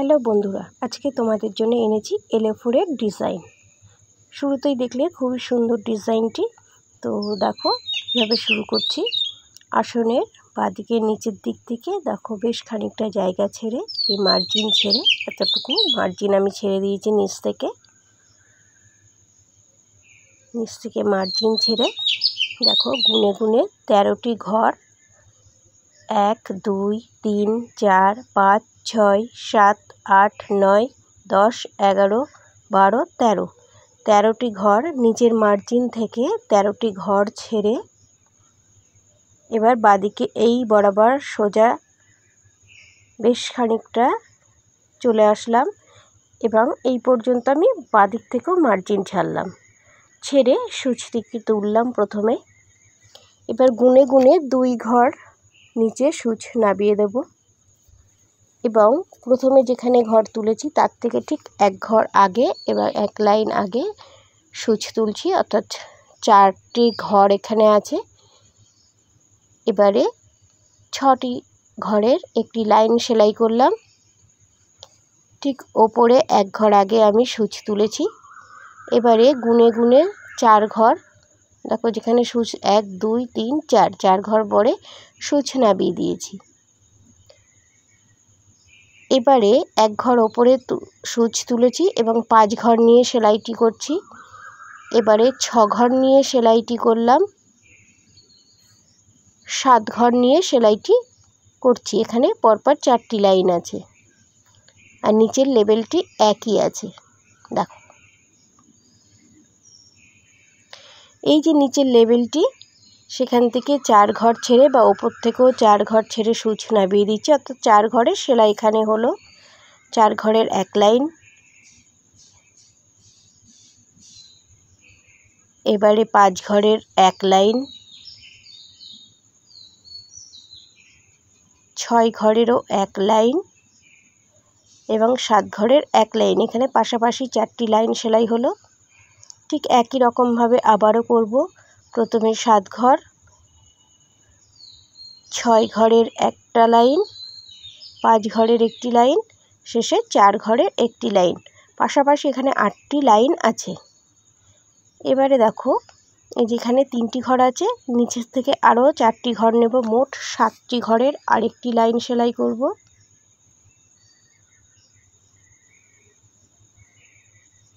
hello বন্ধুরা আজকে তোমাদের জন্য এনেছি এলেফোরের ডিজাইন শুরুতেই দেখলে খুবই সুন্দর ডিজাইনটি তো দেখো কীভাবে শুরু করছি আসনের বাঁদিকে নিচের দিক থেকে দেখো বেশ খানিকটা জায়গা ছেড়ে এই মার্জিন ছেড়ে এতটুকু মার্জিন আমি ছেড়ে দিয়েছি নিচ থেকে নিচ থেকে মার্জিন ছেড়ে দেখো গুনে গুনে তেরোটি ঘর এক দুই তিন চার পাঁচ ছয় সাত আট নয় দশ এগারো বারো তেরো তেরোটি ঘর নিচের মার্জিন থেকে তেরোটি ঘর ছেড়ে এবার বাদিকে এই বরাবর সোজা বেশ খানিকটা চলে আসলাম এবং এই পর্যন্ত আমি বাদিক থেকেও মার্জিন ছাড়লাম ছেড়ে সুচটিকে তুললাম প্রথমে এবার গুনে গুনে দুই ঘর নিচে সূচ নামিয়ে দেবো এবং প্রথমে যেখানে ঘর তুলেছি তার থেকে ঠিক এক ঘর আগে এবার এক লাইন আগে সুচ তুলছি অর্থাৎ চারটি ঘর এখানে আছে এবারে ছটি ঘরের একটি লাইন সেলাই করলাম ঠিক ওপরে এক ঘর আগে আমি সুচ তুলেছি এবারে গুনে গুনে চার ঘর দেখো যেখানে সুচ এক দুই তিন চার চার ঘর পরে সুচ নামিয়ে দিয়েছি এবারে এক ঘর ওপরে সূচ তুলেছি এবং পাঁচ ঘর নিয়ে সেলাইটি করছি এবারে ছ ঘর নিয়ে সেলাইটি করলাম সাত ঘর নিয়ে সেলাইটি করছি এখানে পরপর চারটি লাইন আছে আর নিচের লেবেলটি একই আছে দেখো এই যে নিচের লেবেলটি সেখান থেকে চার ঘর ছেড়ে বা ওপর থেকেও চার ঘর ছেড়ে সুচ নামিয়ে দিচ্ছি অর্থাৎ চার ঘরের সেলাই এখানে হলো চার ঘরের এক লাইন এবারে পাঁচ ঘরের এক লাইন ছয় ঘরেরও এক লাইন এবং সাত ঘরের এক লাইন এখানে পাশাপাশি চারটি লাইন সেলাই হলো ঠিক একই রকমভাবে আবারও করব প্রথমে সাত ঘর ছয় ঘরের একটা লাইন পাঁচ ঘরের একটি লাইন শেষে চার ঘরের একটি লাইন পাশাপাশি এখানে আটটি লাইন আছে এবারে দেখো এই যেখানে তিনটি ঘর আছে নিচের থেকে আরও চারটি ঘর নেব মোট সাতটি ঘরের আরেকটি লাইন সেলাই করব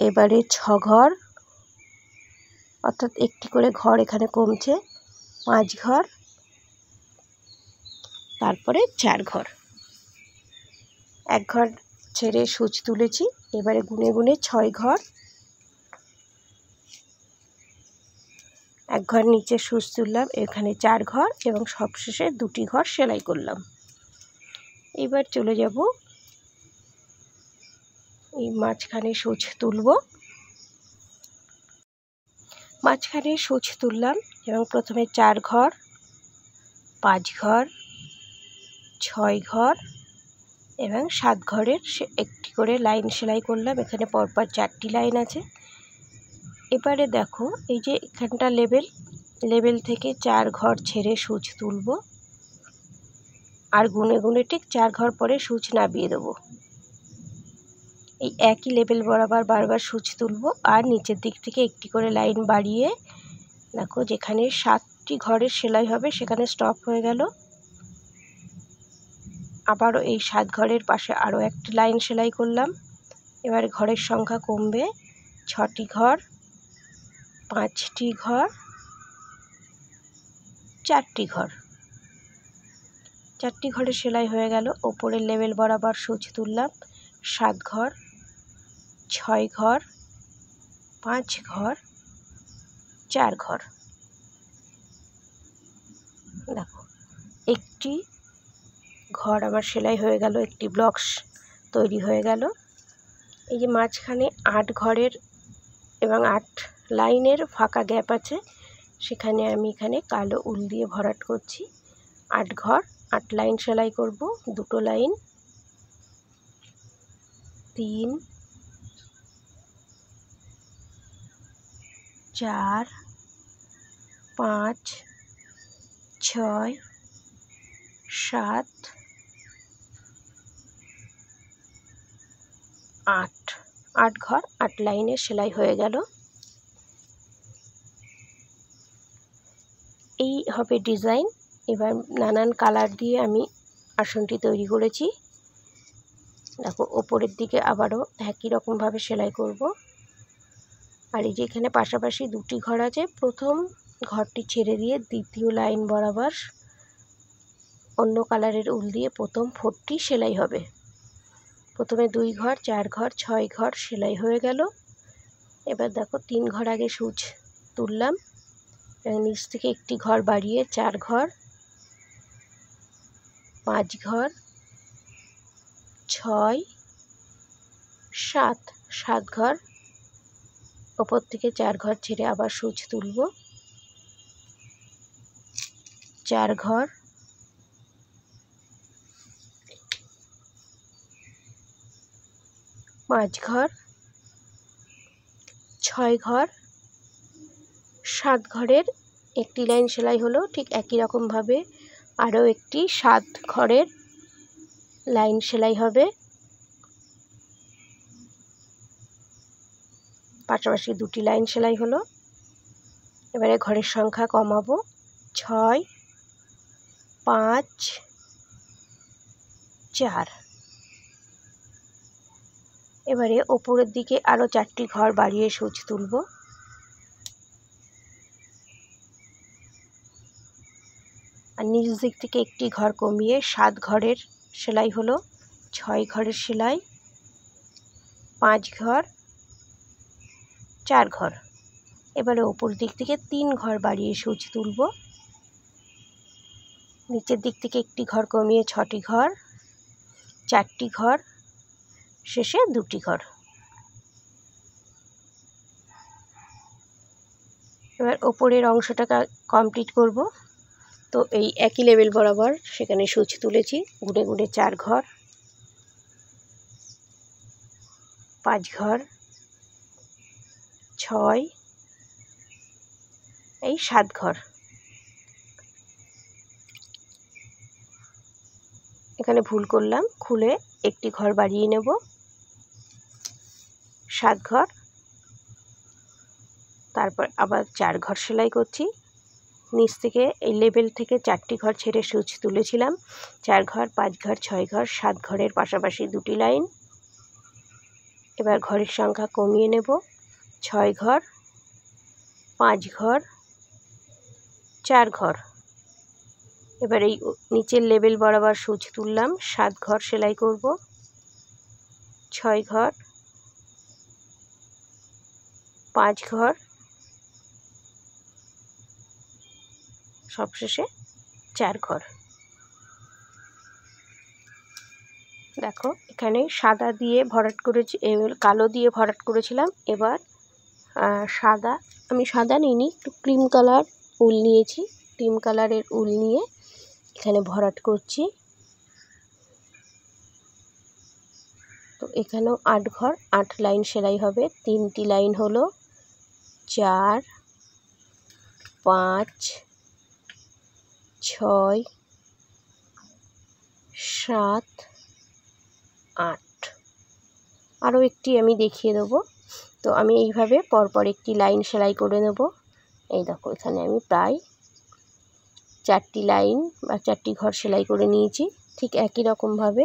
এবারে ছ ঘর অর্থাৎ একটি করে ঘর এখানে কমছে পাঁচ ঘর তারপরে চার ঘর এক ঘর ছেড়ে সূচ তুলেছি এবারে গুনে গুনে ছয় ঘর এক ঘর নিচে সূচ তুললাম এখানে চার ঘর এবং সবশেষে দুটি ঘর সেলাই করলাম এবার চলে যাব এই মাঝখানে সূচ তুলব মাঝখানে সূচ তুললাম এবং প্রথমে চার ঘর পাঁচ ঘর ছয় ঘর এবং সাত ঘরের একটি করে লাইন সেলাই করলাম এখানে পরপর চারটি লাইন আছে এবারে দেখো এই যে এখানটা লেবেল লেবেল থেকে চার ঘর ছেড়ে সূচ তুলব আর গুনে গুনে ঠিক চার ঘর পরে সূচ নাবিয়ে দেবো এই একই লেভেল বরাবর বারবার সূচ তুলব আর নিচের দিক থেকে একটি করে লাইন বাড়িয়ে দেখো যেখানে সাতটি ঘরের সেলাই হবে সেখানে স্টপ হয়ে গেল আবারও এই সাত ঘরের পাশে আরও একটি লাইন সেলাই করলাম এবার ঘরের সংখ্যা কমবে ছটি ঘর পাঁচটি ঘর চারটি ঘর চারটি ঘরে সেলাই হয়ে গেল ওপরের লেভেল বরাবর সূচ তুললাম সাত ঘর ছয় ঘর পাঁচ ঘর চার ঘর দেখো একটি ঘর আমার সেলাই হয়ে গেল একটি ব্লকস তৈরি হয়ে গেল এই যে মাঝখানে আট ঘরের এবং আট লাইনের ফাঁকা গ্যাপ আছে সেখানে আমি এখানে কালো উল দিয়ে ভরাট করছি আট ঘর আট লাইন সেলাই করব দুটো লাইন তিন চার পাঁচ ছয় সাত আট আট ঘর আট লাইনে সেলাই হয়ে গেল এই হবে ডিজাইন এবার নানান কালার দিয়ে আমি আসনটি তৈরি করেছি দেখো ওপরের দিকে আবারও একই রকমভাবে সেলাই করব আর এই যে এখানে পাশাপাশি দুটি ঘর আছে প্রথম ঘরটি ছেড়ে দিয়ে দ্বিতীয় লাইন বরাবর অন্য কালারের উল দিয়ে প্রথম ফোরটি সেলাই হবে প্রথমে দুই ঘর চার ঘর ছয় ঘর সেলাই হয়ে গেল এবার দেখো তিন ঘর আগে সুচ তুললাম নিচ থেকে একটি ঘর বাড়িয়ে চার ঘর পাঁচ ঘর ছয় সাত সাত ঘর ওপর থেকে চার ঘর ছেড়ে আবার সুচ তুলব চার ঘর পাঁচ ঘর ছয় ঘর সাত ঘরের একটি লাইন সেলাই হলো ঠিক একই রকমভাবে আরও একটি সাত ঘরের লাইন সেলাই হবে পাশাপাশি দুটি লাইন সেলাই হলো এবারে ঘরের সংখ্যা কমাবো ছয় পাঁচ চার এবারে ওপরের দিকে আরও চারটি ঘর বাড়িয়ে সূচ তুলব আর নিজ দিক থেকে একটি ঘর কমিয়ে সাত ঘরের সেলাই হলো ছয় ঘরের সেলাই পাঁচ ঘর চার ঘর এবারে ওপর দিক থেকে তিন ঘর বাড়িয়ে সূচ তুলব নিচের দিক থেকে একটি ঘর কমিয়ে ছটি ঘর চারটি ঘর শেষে দুটি ঘর এবার ওপরের অংশটা কমপ্লিট করব তো এই একই লেভেল বরাবর সেখানে সূচ তুলেছি ঘুরে ঘুরে চার ঘর পাঁচ ঘর ছয় এই সাত ঘর এখানে ভুল করলাম খুলে একটি ঘর বাড়িয়ে নেব সাত ঘর তারপর আবার চার ঘর সেলাই করছি নিচ থেকে এই লেবেল থেকে চারটি ঘর ছেড়ে সুচ তুলেছিলাম চার ঘর পাঁচ ঘর ছয় ঘর সাত ঘরের পাশাপাশি দুটি লাইন এবার ঘরের সংখ্যা কমিয়ে নেব ছয় ঘর পাঁচ ঘর চার ঘর এবার এই নিচের লেবেল বরাবর সূচ তুললাম সাত ঘর সেলাই করব ছয় ঘর পাঁচ ঘর সবশেষে চার ঘর দেখো এখানে সাদা দিয়ে ভরাট করেছি কালো দিয়ে ভরাট করেছিলাম এবার সাদা আমি সাদা নিইনি একটু ক্রিম কালার উল নিয়েছি ক্রিম কালারের উল নিয়ে এখানে ভরাট করছি তো এখানেও আট ঘর আট লাইন সেলাই হবে তিনটি লাইন হলো চার পাঁচ ছয় সাত আট আরও একটি আমি দেখিয়ে দেবো তো আমি এইভাবে পরপর একটি লাইন সেলাই করে নেব এই দেখো এখানে আমি প্রায় চারটি লাইন বা চারটি ঘর সেলাই করে নিয়েছি ঠিক একই রকমভাবে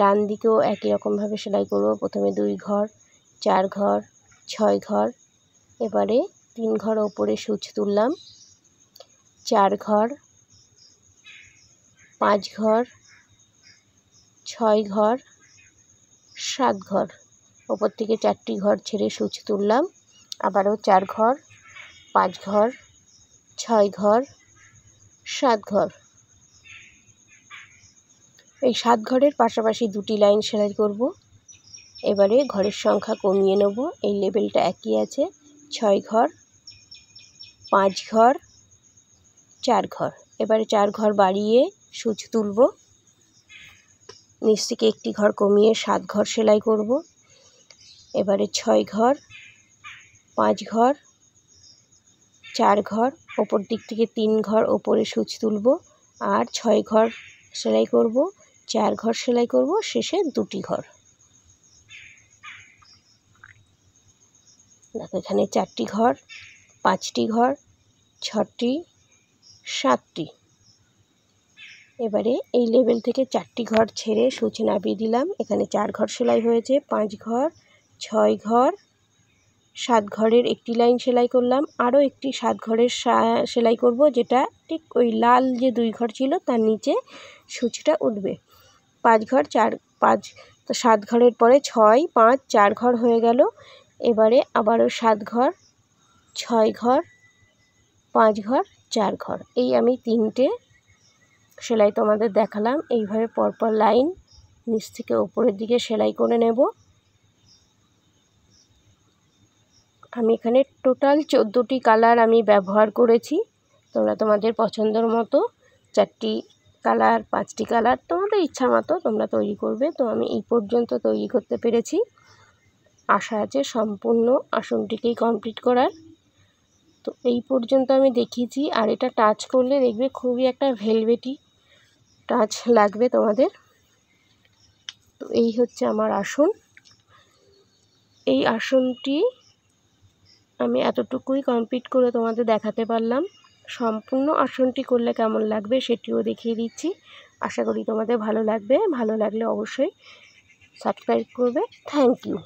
ডান দিকেও একই রকমভাবে সেলাই করব প্রথমে দুই ঘর চার ঘর ছয় ঘর এবারে তিন ঘর ওপরে সুচ তুললাম চার ঘর পাঁচ ঘর ছয় ঘর সাত ঘর ওপর থেকে চারটি ঘর ছেড়ে সূচ তুললাম আবারও চার ঘর পাঁচ ঘর ছয় ঘর সাত ঘর এই সাত ঘরের পাশাপাশি দুটি লাইন সেলাই করব এবারে ঘরের সংখ্যা কমিয়ে নেব এই লেবেলটা একই আছে ছয় ঘর পাঁচ ঘর চার ঘর এবারে চার ঘর বাড়িয়ে সূচ তুলব নিচ থেকে একটি ঘর কমিয়ে সাত ঘর সেলাই করব এবারে ছয় ঘর পাঁচ ঘর চার ঘর ওপর দিক থেকে তিন ঘর ওপরে সুচ তুলব আর ছয় ঘর সেলাই করব চার ঘর সেলাই করব শেষে দুটি ঘর দেখো এখানে চারটি ঘর পাঁচটি ঘর ছটি সাতটি এবারে এই লেভেল থেকে চারটি ঘর ছেড়ে সূচ নামিয়ে দিলাম এখানে চার ঘর সেলাই হয়েছে পাঁচ ঘর ছয় ঘর সাত ঘরের একটি লাইন সেলাই করলাম আরও একটি সাত ঘরের সেলাই করব যেটা ঠিক ওই লাল যে দুই ঘর ছিল তার নিচে সূচটা উঠবে পাঁচ ঘর চার পাঁচ সাত ঘরের পরে ছয় পাঁচ চার ঘর হয়ে গেল এবারে আবারও সাত ঘর ছয় ঘর পাঁচ ঘর চার ঘর এই আমি তিনটে সেলাই তোমাদের দেখালাম এইভাবে পরপর লাইন নিচ থেকে ওপরের দিকে সেলাই করে নেব আমি এখানে টোটাল চোদ্দোটি কালার আমি ব্যবহার করেছি তোমরা তোমাদের পছন্দর মতো চারটি কালার পাঁচটি কালার তোমাদের ইচ্ছা মতো তোমরা তৈরি করবে তো আমি এই পর্যন্ত তৈরি করতে পেরেছি আশা আছে সম্পূর্ণ আসনটিকেই কমপ্লিট করার তো এই পর্যন্ত আমি দেখিয়েছি আর এটা টাচ করলে দেখবে খুবই একটা ভেলভেটি টাচ লাগবে তোমাদের তো এই হচ্ছে আমার আসন এই আসনটি আমি এতটুকুই কমপ্লিট করে তোমাদের দেখাতে পারলাম সম্পূর্ণ আসনটি করলে কেমন লাগবে সেটিও দেখিয়ে দিচ্ছি আশা করি তোমাদের ভালো লাগবে ভালো লাগলে অবশ্যই সাবস্ক্রাইব করবে থ্যাংক ইউ